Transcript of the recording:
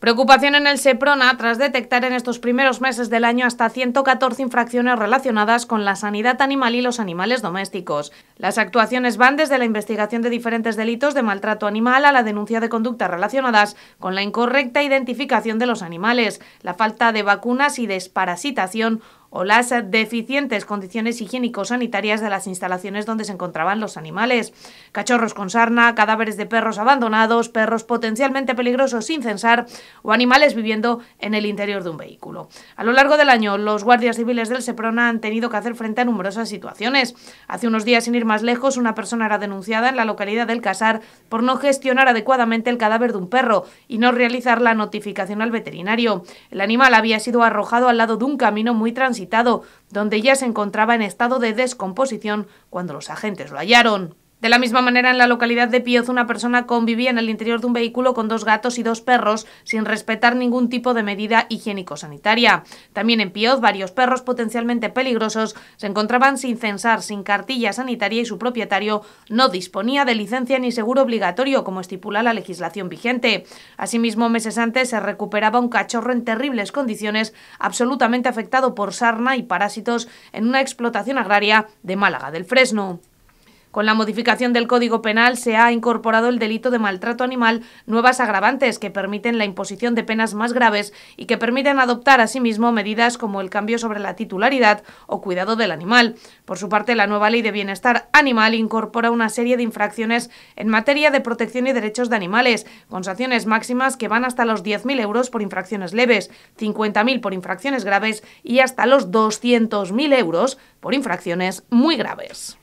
Preocupación en el SEPRONA tras detectar en estos primeros meses del año hasta 114 infracciones relacionadas con la sanidad animal y los animales domésticos. Las actuaciones van desde la investigación de diferentes delitos de maltrato animal a la denuncia de conductas relacionadas con la incorrecta identificación de los animales, la falta de vacunas y desparasitación o las deficientes condiciones higiénico-sanitarias de las instalaciones donde se encontraban los animales. Cachorros con sarna, cadáveres de perros abandonados, perros potencialmente peligrosos sin censar o animales viviendo en el interior de un vehículo. A lo largo del año, los guardias civiles del Seprona han tenido que hacer frente a numerosas situaciones. Hace unos días, sin ir más lejos, una persona era denunciada en la localidad del Casar por no gestionar adecuadamente el cadáver de un perro y no realizar la notificación al veterinario. El animal había sido arrojado al lado de un camino muy transitado donde ya se encontraba en estado de descomposición cuando los agentes lo hallaron. De la misma manera, en la localidad de Pioz, una persona convivía en el interior de un vehículo con dos gatos y dos perros, sin respetar ningún tipo de medida higiénico-sanitaria. También en Pioz, varios perros potencialmente peligrosos se encontraban sin censar, sin cartilla sanitaria y su propietario no disponía de licencia ni seguro obligatorio, como estipula la legislación vigente. Asimismo, meses antes se recuperaba un cachorro en terribles condiciones, absolutamente afectado por sarna y parásitos en una explotación agraria de Málaga del Fresno. Con la modificación del Código Penal se ha incorporado el delito de maltrato animal, nuevas agravantes que permiten la imposición de penas más graves y que permiten adoptar asimismo medidas como el cambio sobre la titularidad o cuidado del animal. Por su parte, la nueva Ley de Bienestar Animal incorpora una serie de infracciones en materia de protección y derechos de animales, con sanciones máximas que van hasta los 10.000 euros por infracciones leves, 50.000 por infracciones graves y hasta los 200.000 euros por infracciones muy graves.